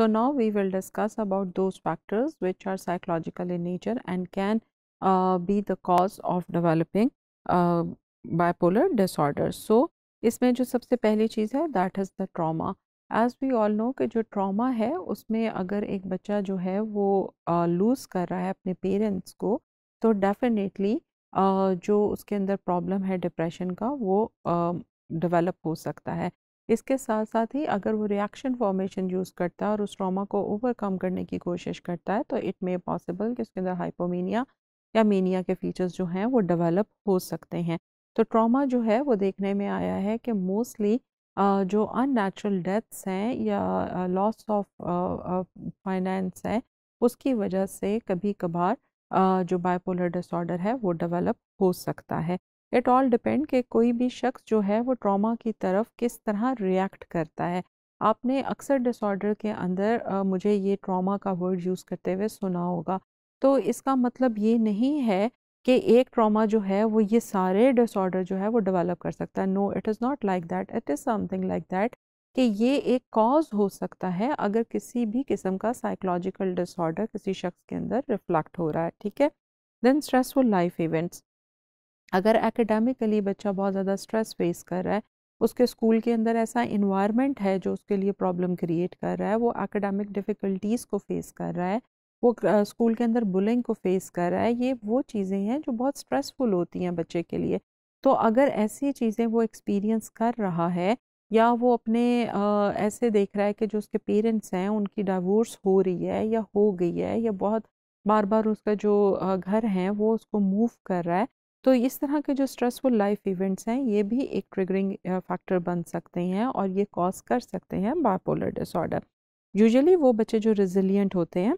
So now we will discuss about those factors which are psychological in nature and can uh, be the cause of developing uh, bipolar disorder. So इसमें जो सबसे पहली चीज़ है that is the trauma as we all know कि जो trauma है उसमें अगर एक बच्चा जो है वो लूज़ कर रहा है अपने पेरेंट्स को तो डेफिनेटली जो उसके अंदर प्रॉब्लम है डिप्रेशन का वो डेवलप हो सकता है इसके साथ साथ ही अगर वो रिएक्शन फॉर्मेशन यूज़ करता है और उस ट्रामा को ओवरकम करने की कोशिश करता है तो इट मे पॉसिबल कि उसके अंदर हाइपोमीनिया या मीनिया के फीचर्स जो हैं वो डेवलप हो सकते हैं तो ट्रामा जो है वो देखने में आया है कि मोस्टली जो अननेचुरल डेथ्स हैं या लॉस ऑफ फाइनेंस है उसकी वजह से कभी कभार जो बाइपोलर डिसऑर्डर है वो डेवलप हो सकता है इट ऑल डिपेंड कि कोई भी शख्स जो है वो ट्रॉमा की तरफ किस तरह रिएक्ट करता है आपने अक्सर डिसऑर्डर के अंदर आ, मुझे ये ट्रॉमा का वर्ड यूज़ करते हुए सुना होगा तो इसका मतलब ये नहीं है कि एक ट्रॉमा जो है वो ये सारे डिसऑर्डर जो है वो डेवलप कर सकता है no it is not like that it is something like that कि ये एक कॉज हो सकता है अगर किसी भी किस्म का साइकोलॉजिकल डिसऑर्डर किसी शख्स के अंदर रिफ्लेक्ट हो रहा है ठीक है देन स्ट्रेसफुल लाइफ इवेंट्स अगर एकेडमिकली बच्चा बहुत ज़्यादा स्ट्रेस फेस कर रहा है उसके स्कूल के अंदर ऐसा इन्वायरमेंट है जो उसके लिए प्रॉब्लम क्रिएट कर रहा है वो एकेडमिक डिफ़िकल्टीज़ को फेस कर रहा है वो स्कूल के अंदर बुलिंग को फेस कर रहा है ये वो चीज़ें हैं जो बहुत स्ट्रेसफुल होती हैं बच्चे के लिए तो अगर ऐसी चीज़ें वो एक्सपीरियंस कर रहा है या वो अपने ऐसे देख रहा है कि जो उसके पेरेंट्स हैं उनकी डाइवोर्स हो रही है या हो गई है या बहुत बार बार उसका जो घर है वो उसको मूव कर रहा है तो इस तरह के जो स्ट्रेसफुल लाइफ इवेंट्स हैं ये भी एक ट्रिगरिंग फैक्टर बन सकते हैं और ये कॉज कर सकते हैं बायपोलर डिसऑर्डर यूजुअली वो बच्चे जो रिजिलियंट होते हैं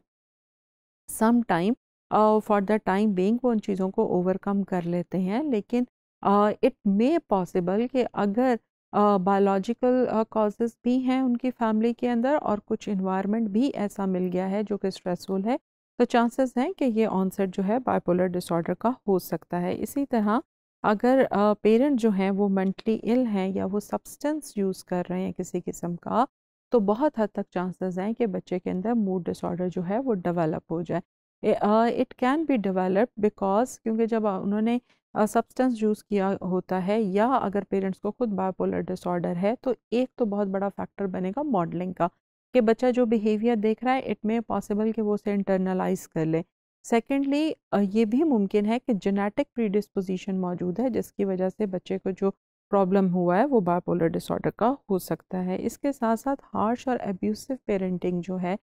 some time for the time being वो उन चीज़ों को ओवरकम कर लेते हैं लेकिन इट मे पॉसिबल कि अगर बायोलॉजिकल कॉजेज़ भी हैं उनकी फैमिली के अंदर और कुछ इन्वायरमेंट भी ऐसा मिल गया है जो कि स्ट्रेसफुल है तो चांसेस हैं कि ये ऑनसेट जो है बाइपोलर डिसऑर्डर का हो सकता है इसी तरह अगर पेरेंट जो हैं वो मेंटली इल हैं या वो सब्सटेंस यूज़ कर रहे हैं किसी किस्म का तो बहुत हद तक चांसेस हैं कि बच्चे के अंदर मूड डिसऑर्डर जो है वो डेवलप हो जाए it can be develop because क्योंकि जब उन्होंने सब्सटेंस uh, यूज़ किया होता है या अगर पेरेंट्स को खुद बायोपोलर डिसऑर्डर है तो एक तो बहुत बड़ा फैक्टर बनेगा मॉडलिंग का कि बच्चा जो बिहेवियर देख रहा है इट मे पॉसिबल कि वो उसे इंटरनलाइज कर ले सेकेंडली ये भी मुमकिन है कि जेनेटिक प्रीडिस्पोजिशन मौजूद है जिसकी वजह से बच्चे को जो प्रॉब्लम हुआ है वो बायपोलर डिसऑर्डर का हो सकता है इसके साथ साथ हार्श और एब्यूसिव पेरेंटिंग जो है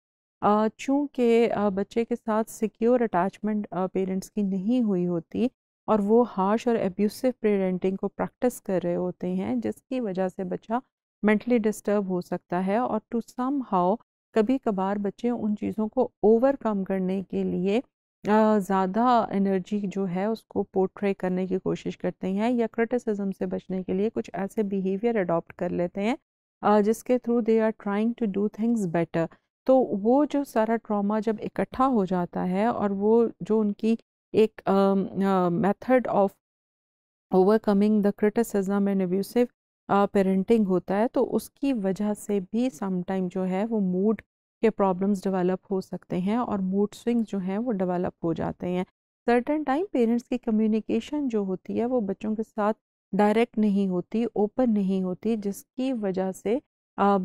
चूँकि बच्चे के साथ सिक्योर अटैचमेंट पेरेंट्स की नहीं हुई होती और वो हार्श और एब्यूसिव पेरेंटिंग को प्रैक्टिस कर रहे होते हैं जिसकी वजह से बच्चा मेंटली डिस्टर्ब हो सकता है और टू सम हाउ कभी कभार बच्चे उन चीज़ों को ओवरकम करने के लिए ज़्यादा एनर्जी जो है उसको पोर्ट्रे करने की कोशिश करते हैं या क्रिटिसिज्म से बचने के लिए कुछ ऐसे बिहेवियर अडॉप्ट कर लेते हैं जिसके through they are trying to do things better तो वो जो सारा ट्रॉमा जब इकट्ठा हो जाता है और वो जो उनकी एक method of overcoming the criticism and abusive parenting होता है तो उसकी वजह से भी समटाइम जो है वो मूड के प्रॉब्लम्स डेवलप हो सकते हैं और मूड स्विंग्स जो हैं वो डेवलप हो जाते हैं सर्टन टाइम पेरेंट्स की कम्युनिकेशन जो होती है वो बच्चों के साथ डायरेक्ट नहीं होती ओपन नहीं होती जिसकी वजह से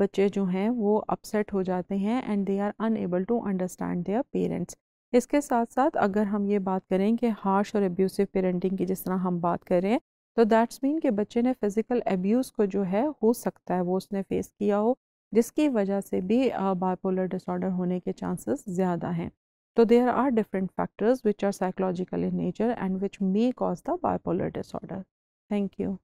बच्चे जो हैं वो अपसेट हो जाते हैं and they are unable to understand their parents इसके साथ साथ अगर हम ये बात करें कि हार्श और एब्यूसिव पेरेंटिंग की जिस तरह हम बात करें तो दैट्स मीन के बच्चे ने फिज़िकल एब्यूज़ को जो है हो सकता है वो उसने फेस किया हो जिसकी वजह से भी बायपोलर डिसऑर्डर होने के चांसेस ज़्यादा हैं तो there are different factors which are psychological in nature and which may cause the bipolar disorder thank you